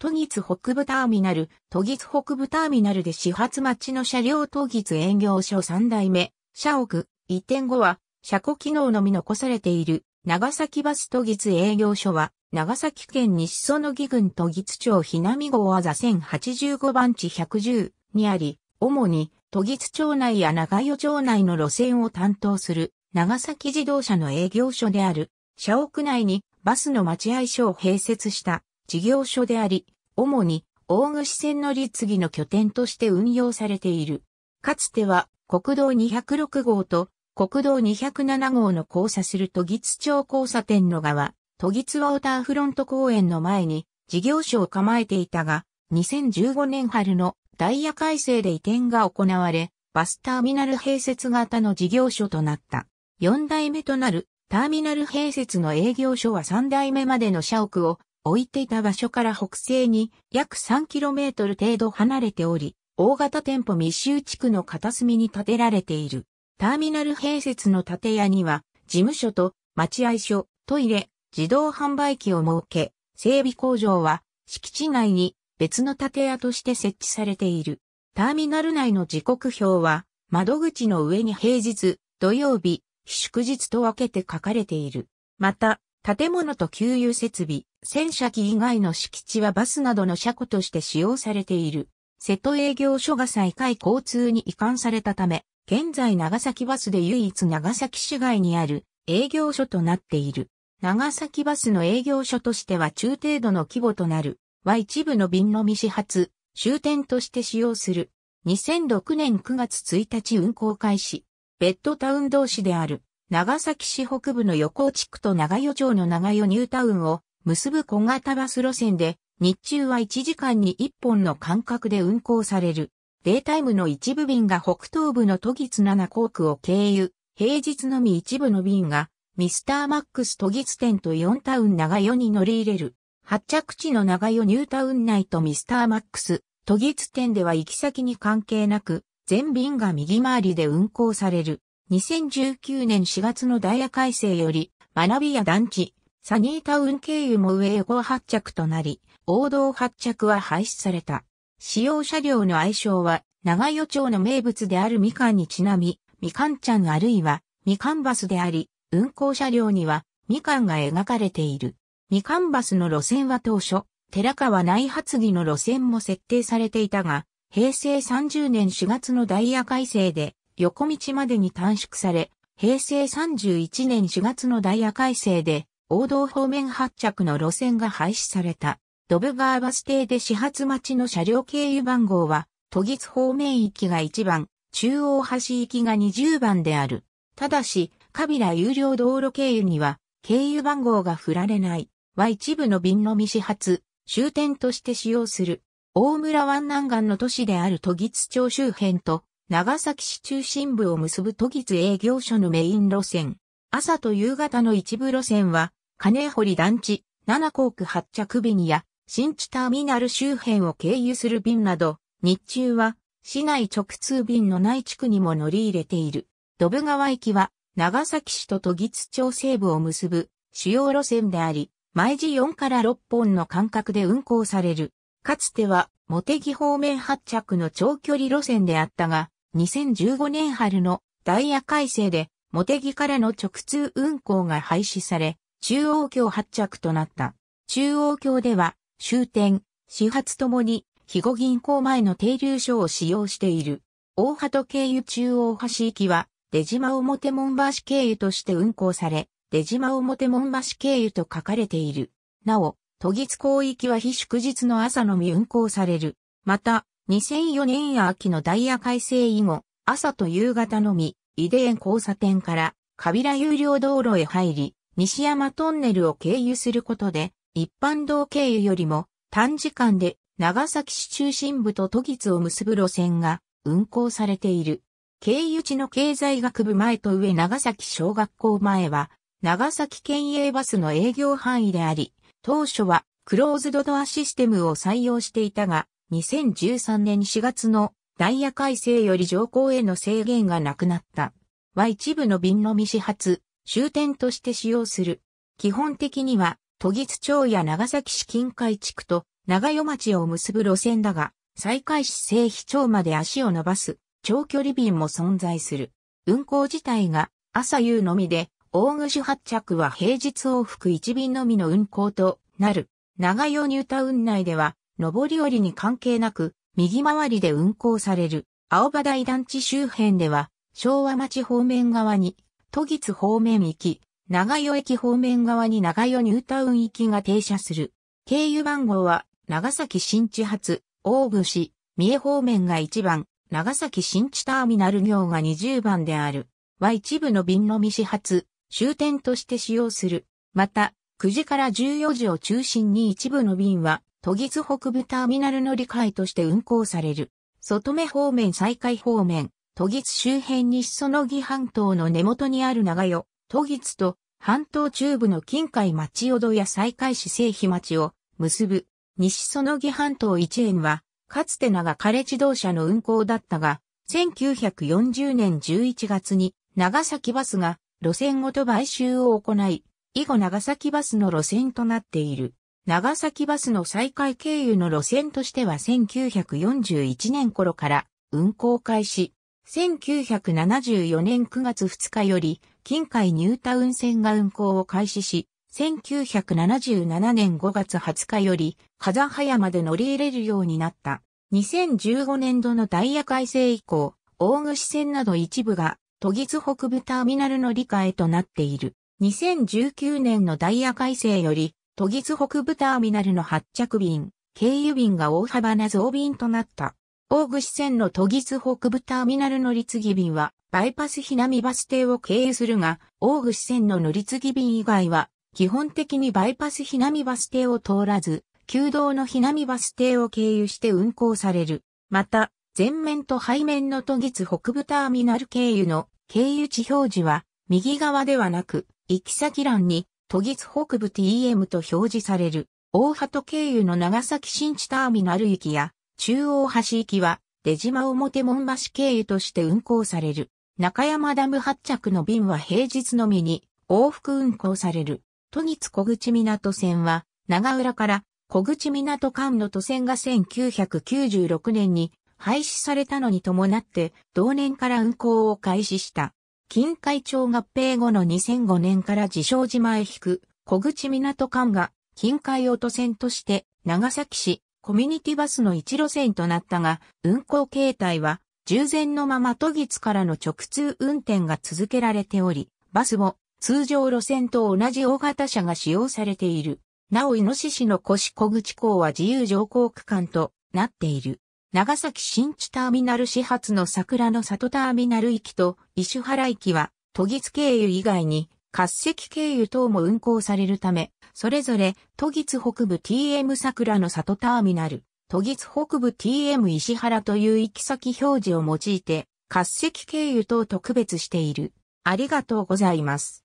都議津北部ターミナル、都議津北部ターミナルで始発待ちの車両都議津営業所3代目、社屋、移転後は、車庫機能のみ残されている、長崎バス都議津営業所は、長崎県西園木郡都議津町ひなみ号あざ1085番地110にあり、主に都議津町内や長与町内の路線を担当する、長崎自動車の営業所である、社屋内にバスの待合所を併設した事業所であり、主に大串線の継ぎの拠点として運用されている。かつては国道206号と国道207号の交差する都議津町交差点の側、都議津ウォーターフロント公園の前に事業所を構えていたが、2015年春のダイヤ改正で移転が行われ、バスターミナル併設型の事業所となった。4代目となるターミナル併設の営業所は3代目までの社屋を置いていた場所から北西に約 3km 程度離れており、大型店舗密集地区の片隅に建てられている。ターミナル併設の建屋には、事務所と待合所、トイレ、自動販売機を設け、整備工場は敷地内に別の建屋として設置されている。ターミナル内の時刻表は窓口の上に平日、土曜日、祝日と分けて書かれている。また、建物と給油設備、戦車機以外の敷地はバスなどの車庫として使用されている。瀬戸営業所が再開交通に移管されたため、現在長崎バスで唯一長崎市外にある営業所となっている。長崎バスの営業所としては中程度の規模となる、は一部の便のみ始発、終点として使用する。2006年9月1日運行開始、ベッドタウン同士である。長崎市北部の横尾地区と長与町の長与ニュータウンを結ぶ小型バス路線で、日中は1時間に1本の間隔で運行される。デイタイムの一部便が北東部の都議津七航区を経由、平日のみ一部の便が、ミスターマックス都議津店と4タウン長与に乗り入れる。発着地の長与ニュータウン内とミスターマックス、都議津店では行き先に関係なく、全便が右回りで運行される。2019年4月のダイヤ改正より、学びや団地、サニータウン経由も上へ発着となり、王道発着は廃止された。使用車両の愛称は、長与町の名物であるみかんにちなみ、みかんちゃんあるいは、みかんバスであり、運行車両には、みかんが描かれている。みかんバスの路線は当初、寺川内発議の路線も設定されていたが、平成30年4月のダイヤ改正で、横道までに短縮され、平成31年4月のダイヤ改正で、王道方面発着の路線が廃止された。ドブガーバス停で始発待ちの車両経由番号は、都議方面行きが1番、中央橋行きが20番である。ただし、カビラ有料道路経由には、経由番号が振られない。は一部の便のみ始発、終点として使用する。大村湾南岸の都市である都議町周辺と、長崎市中心部を結ぶ都議津営業所のメイン路線。朝と夕方の一部路線は、金堀団地、七航区発着便や、新地ターミナル周辺を経由する便など、日中は、市内直通便のない地区にも乗り入れている。ドブ川駅は、長崎市と都議津町西部を結ぶ主要路線であり、毎時4から6本の間隔で運行される。かつては、茂木方面発着の長距離路線であったが、2015年春のダイヤ改正で、茂木からの直通運行が廃止され、中央橋発着となった。中央橋では、終点、始発ともに、肥後銀行前の停留所を使用している。大鳩経由中央橋行きは、出島表門橋経由として運行され、出島表門橋経由と書かれている。なお、都議津港行きは非祝日の朝のみ運行される。また、2004年秋のダイヤ改正以後、朝と夕方のみ、井出園交差点から、カビラ有料道路へ入り、西山トンネルを経由することで、一般道経由よりも短時間で長崎市中心部と都議津を結ぶ路線が運行されている。経由地の経済学部前と上長崎小学校前は、長崎県営バスの営業範囲であり、当初はクローズドドアシステムを採用していたが、2013年4月のダイヤ改正より乗降への制限がなくなった。は一部の便のみ始発、終点として使用する。基本的には、都議津町や長崎市近海地区と長与町を結ぶ路線だが、西海市西非町まで足を伸ばす長距離便も存在する。運行自体が朝夕のみで、大串発着は平日往復1便のみの運行となる。長与ニュータウン内では上り降りに関係なく、右回りで運行される、青葉台団地周辺では、昭和町方面側に、都立方面行き、長与駅方面側に長与ニュータウン行きが停車する。経由番号は、長崎新地発、大串、三重方面が1番、長崎新地ターミナル行が20番である。は一部の便の未始発、終点として使用する。また、9時から14時を中心に一部の便は、都議津北部ターミナル乗り換えとして運行される。外目方面再開方面、都議津周辺西その木半島の根元にある長与、都議津と半島中部の近海町淀や再開市西碑町を結ぶ西その木半島一円は、かつて長枯れ自動車の運行だったが、1940年11月に長崎バスが路線ごと買収を行い、以後長崎バスの路線となっている。長崎バスの再開経由の路線としては1941年頃から運行開始。1974年9月2日より、近海ニュータウン線が運行を開始し、1977年5月20日より、風早まで乗り入れるようになった。2015年度のダイヤ改正以降、大串線など一部が、都議津北部ターミナルの理解となっている。2019年のダイヤ改正より、都議津北部ターミナルの発着便、経由便が大幅な増便となった。大串線の都議津北部ターミナル乗り継ぎ便は、バイパスひなみバス停を経由するが、大串線の乗り継ぎ便以外は、基本的にバイパスひなみバス停を通らず、旧道のひなみバス停を経由して運行される。また、前面と背面の都議津北部ターミナル経由の経由地表示は、右側ではなく、行き先欄に都議北部 TM と表示される、大鳩経由の長崎新地ターミナル行きや、中央橋行きは、出島表門橋経由として運行される。中山ダム発着の便は平日のみに往復運行される。都立小口港線は、長浦から小口港間の都線が1996年に廃止されたのに伴って、同年から運行を開始した。近海町合併後の2005年から自称島へ引く小口港間が近海を都線として長崎市コミュニティバスの一路線となったが、運行形態は従前のまま都議津からの直通運転が続けられており、バスも通常路線と同じ大型車が使用されている。なお、イノシシの腰小口港は自由乗降区間となっている。長崎新地ターミナル始発の桜の里ターミナル行きと石原行きは、都議津経由以外に、滑石経由等も運行されるため、それぞれ、都議津北部 TM 桜の里ターミナル、都議津北部 TM 石原という行き先表示を用いて、滑石経由等特別している。ありがとうございます。